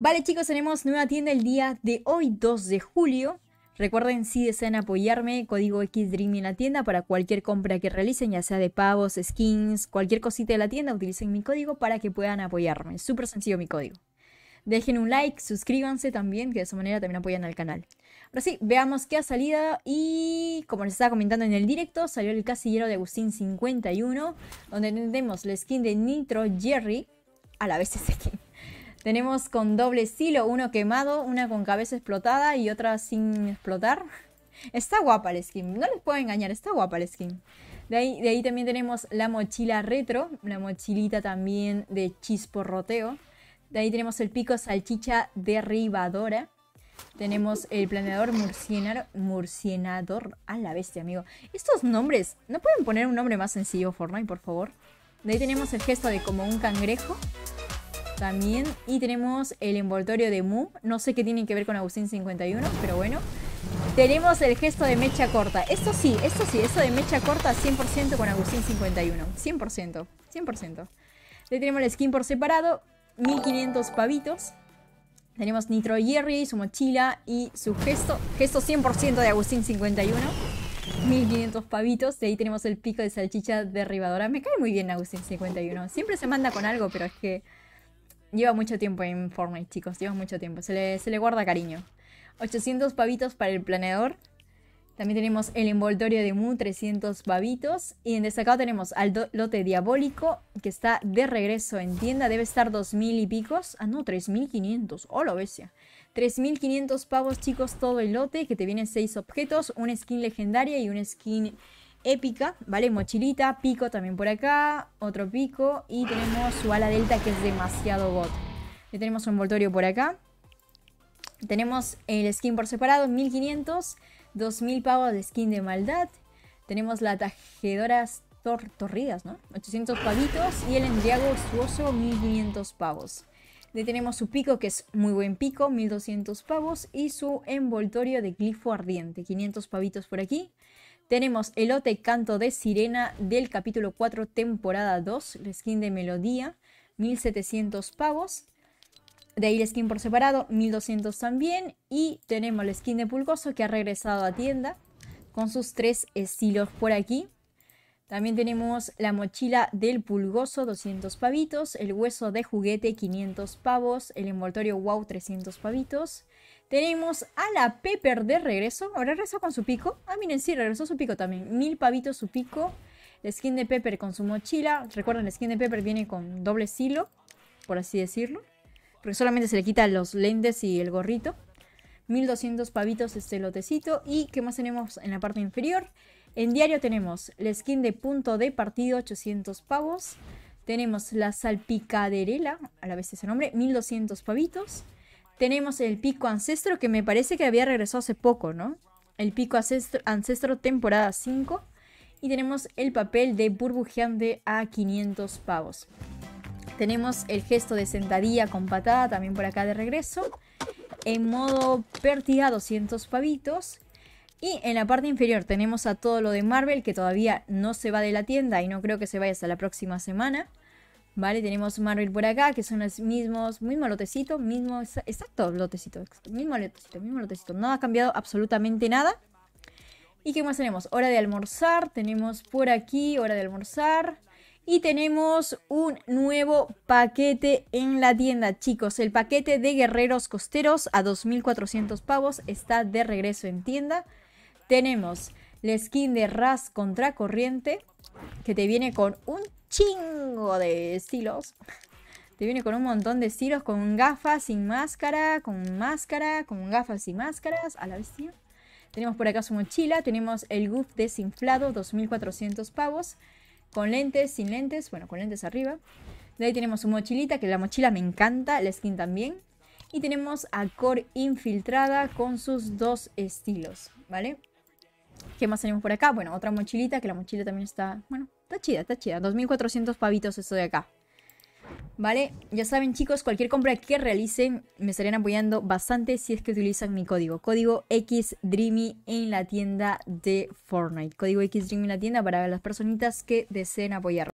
Vale chicos, tenemos nueva tienda el día de hoy, 2 de julio. Recuerden si desean apoyarme, código XDREAM en la tienda para cualquier compra que realicen, ya sea de pavos, skins, cualquier cosita de la tienda, utilicen mi código para que puedan apoyarme. Es súper sencillo mi código. Dejen un like, suscríbanse también, que de esa manera también apoyan al canal. Ahora sí, veamos qué ha salido y como les estaba comentando en el directo, salió el casillero de Agustín 51, donde tenemos la skin de Nitro Jerry, a la vez es skin tenemos con doble estilo, uno quemado, una con cabeza explotada y otra sin explotar. Está guapa el skin, no les puedo engañar, está guapa el skin. De ahí, de ahí también tenemos la mochila retro, una mochilita también de chisporroteo. De ahí tenemos el pico salchicha derribadora. Tenemos el planeador murcienar murcienador. A la bestia, amigo. Estos nombres, ¿no pueden poner un nombre más sencillo, Fortnite, por favor? De ahí tenemos el gesto de como un cangrejo también. Y tenemos el envoltorio de Moo No sé qué tienen que ver con Agustín 51, pero bueno. Tenemos el gesto de mecha corta. Esto sí, esto sí, esto de mecha corta 100% con Agustín 51. 100%, 100%. Le tenemos el skin por separado, 1500 pavitos. Tenemos Nitro Jerry, su mochila y su gesto. Gesto 100% de Agustín 51. 1500 pavitos. De ahí tenemos el pico de salchicha derribadora. Me cae muy bien Agustín 51. Siempre se manda con algo, pero es que Lleva mucho tiempo en Fortnite, chicos, lleva mucho tiempo. Se le, se le guarda cariño. 800 pavitos para el planeador. También tenemos el envoltorio de Mu, 300 pavitos. Y en destacado tenemos al lote diabólico, que está de regreso en tienda. Debe estar 2.000 y picos. Ah, no, 3.500. Hola, bestia. 3.500 pavos, chicos, todo el lote, que te vienen 6 objetos, una skin legendaria y una skin épica, ¿vale? Mochilita, pico también por acá, otro pico y tenemos su ala delta que es demasiado bot. Le tenemos un envoltorio por acá. Tenemos el skin por separado, 1500, 2000 pavos de skin de maldad. Tenemos la tajedora tor ¿no? 800 pavitos y el endriago oso 1500 pavos. Le tenemos su pico, que es muy buen pico, 1200 pavos, y su envoltorio de glifo ardiente, 500 pavitos por aquí. Tenemos Elote Canto de Sirena del capítulo 4, temporada 2, la skin de Melodía, 1700 pavos. De ahí la skin por separado, 1200 también. Y tenemos la skin de Pulgoso que ha regresado a tienda con sus tres estilos por aquí. También tenemos la mochila del pulgoso, 200 pavitos, el hueso de juguete, 500 pavos, el envoltorio wow, 300 pavitos. Tenemos a la Pepper de regreso, ahora regresó con su pico. Ah, miren, sí, regresó su pico también, mil pavitos su pico. La skin de Pepper con su mochila, recuerden, la skin de Pepper viene con doble silo, por así decirlo. Porque solamente se le quitan los lentes y el gorrito. 1200 pavitos este lotecito. ¿Y qué más tenemos en la parte inferior? En diario tenemos la skin de punto de partido, 800 pavos. Tenemos la salpicaderela, a la vez ese nombre, 1200 pavitos. Tenemos el pico ancestro, que me parece que había regresado hace poco, ¿no? El pico ancestro, temporada 5. Y tenemos el papel de burbujeante a 500 pavos. Tenemos el gesto de sentadilla con patada, también por acá de regreso. En modo pértiga, 200 pavitos. Y en la parte inferior tenemos a todo lo de Marvel que todavía no se va de la tienda y no creo que se vaya hasta la próxima semana. Vale, tenemos Marvel por acá, que son los mismos, mismo lotecito, mismo, exacto lotecito, mismo lotecito, mismo lotecito. No ha cambiado absolutamente nada. ¿Y qué más tenemos? Hora de almorzar, tenemos por aquí, hora de almorzar. Y tenemos un nuevo paquete en la tienda, chicos. El paquete de guerreros costeros a 2.400 pavos está de regreso en tienda. Tenemos la skin de Ras Contracorriente, que te viene con un chingo de estilos. Te viene con un montón de estilos, con gafas, sin máscara, con máscara, con gafas y máscaras, a la bestia. Tenemos por acá su mochila, tenemos el Goof desinflado, 2400 pavos, con lentes, sin lentes, bueno, con lentes arriba. De ahí tenemos su mochilita, que la mochila me encanta, la skin también. Y tenemos a Cor infiltrada con sus dos estilos, ¿vale? ¿Qué más tenemos por acá? Bueno, otra mochilita, que la mochila también está... Bueno, está chida, está chida. 2.400 pavitos esto de acá. ¿Vale? Ya saben chicos, cualquier compra que realicen me estarían apoyando bastante si es que utilizan mi código. Código XDreamy en la tienda de Fortnite. Código XDreamy en la tienda para las personitas que deseen apoyar.